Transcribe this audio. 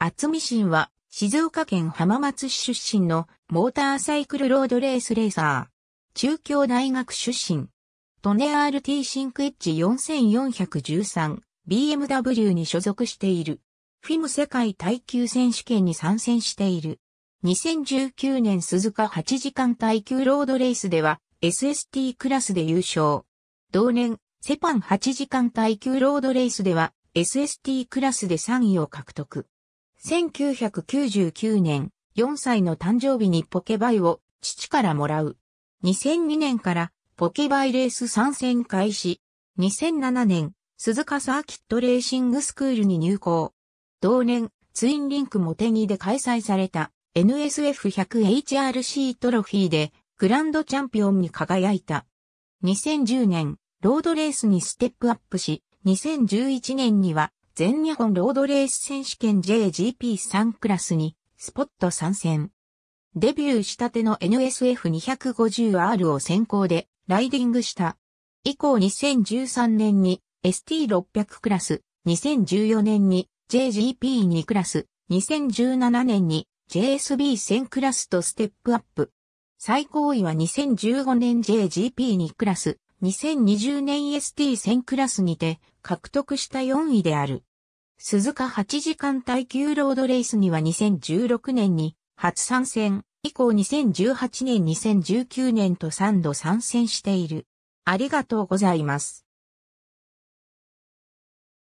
厚見新は、静岡県浜松市出身のモーターサイクルロードレースレーサー。中京大学出身。トネ RT シンクエッジ 4413BMW に所属している。フィム世界耐久選手権に参戦している。2019年鈴鹿8時間耐久ロードレースでは SST クラスで優勝。同年、セパン8時間耐久ロードレースでは SST クラスで3位を獲得。1999年、4歳の誕生日にポケバイを父からもらう。2002年からポケバイレース参戦開始。2007年、鈴鹿サーキットレーシングスクールに入校。同年、ツインリンクモテギで開催された NSF100HRC トロフィーでグランドチャンピオンに輝いた。2010年、ロードレースにステップアップし、2011年には全日本ロードレース選手権 JGP3 クラスにスポット参戦。デビューしたての NSF250R を先行でライディングした。以降2013年に ST600 クラス、2014年に JGP2 クラス、2017年に JSB1000 クラスとステップアップ。最高位は2015年 JGP2 クラス、2020年 ST1000 クラスにて獲得した4位である。鈴鹿8時間耐久ロードレースには2016年に初参戦、以降2018年2019年と3度参戦している。ありがとうございます。